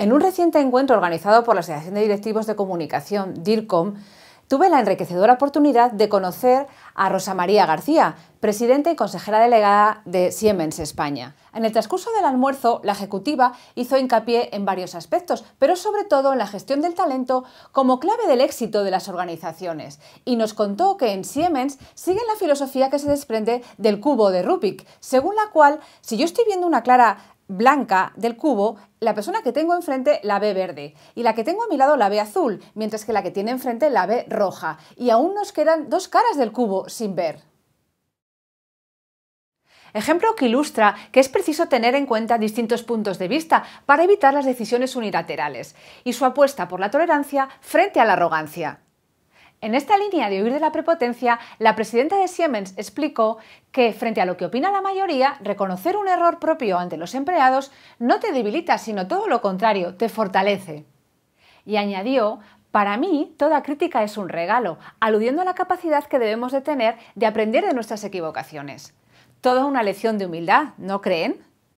En un reciente encuentro organizado por la Asociación de Directivos de Comunicación, DIRCOM, tuve la enriquecedora oportunidad de conocer a Rosa María García, presidenta y consejera delegada de Siemens España. En el transcurso del almuerzo, la ejecutiva hizo hincapié en varios aspectos, pero sobre todo en la gestión del talento como clave del éxito de las organizaciones. Y nos contó que en Siemens siguen la filosofía que se desprende del cubo de Rubik, según la cual, si yo estoy viendo una clara blanca del cubo, la persona que tengo enfrente la ve verde y la que tengo a mi lado la ve azul, mientras que la que tiene enfrente la ve roja. Y aún nos quedan dos caras del cubo sin ver. Ejemplo que ilustra que es preciso tener en cuenta distintos puntos de vista para evitar las decisiones unilaterales y su apuesta por la tolerancia frente a la arrogancia. En esta línea de huir de la prepotencia, la presidenta de Siemens explicó que, frente a lo que opina la mayoría, reconocer un error propio ante los empleados no te debilita, sino todo lo contrario, te fortalece. Y añadió, para mí, toda crítica es un regalo, aludiendo a la capacidad que debemos de tener de aprender de nuestras equivocaciones. Toda una lección de humildad, ¿no creen?